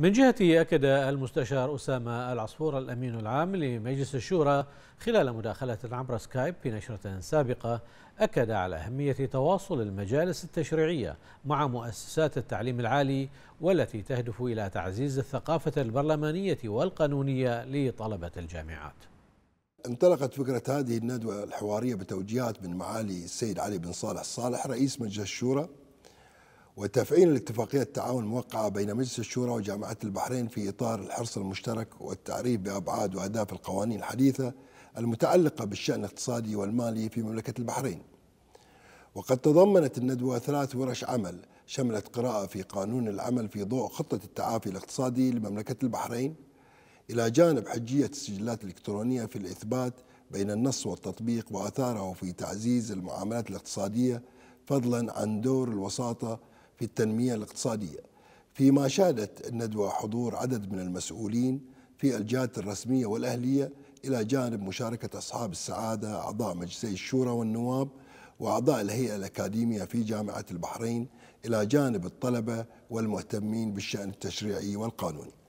من جهته أكد المستشار أسامة العصفور الأمين العام لمجلس الشورى خلال مداخلة عبر سكايب في نشرة سابقة أكد على أهمية تواصل المجالس التشريعية مع مؤسسات التعليم العالي والتي تهدف إلى تعزيز الثقافة البرلمانية والقانونية لطلبة الجامعات انطلقت فكرة هذه الندوة الحوارية بتوجيهات من معالي السيد علي بن صالح الصالح رئيس مجلس الشورى وتفعيل الاتفاقية التعاون الموقعة بين مجلس الشورى وجامعة البحرين في إطار الحرص المشترك والتعريف بأبعاد وأهداف القوانين الحديثة المتعلقة بالشأن الاقتصادي والمالي في مملكة البحرين وقد تضمنت الندوة ثلاث ورش عمل شملت قراءة في قانون العمل في ضوء خطة التعافي الاقتصادي لمملكة البحرين إلى جانب حجية السجلات الإلكترونية في الإثبات بين النص والتطبيق وأثاره في تعزيز المعاملات الاقتصادية فضلا عن دور الوساطة في التنمية الاقتصادية فيما شهدت الندوة حضور عدد من المسؤولين في الجهات الرسمية والأهلية إلى جانب مشاركة أصحاب السعادة أعضاء مجلسي الشورى والنواب وأعضاء الهيئة الأكاديمية في جامعة البحرين إلى جانب الطلبة والمهتمين بالشأن التشريعي والقانوني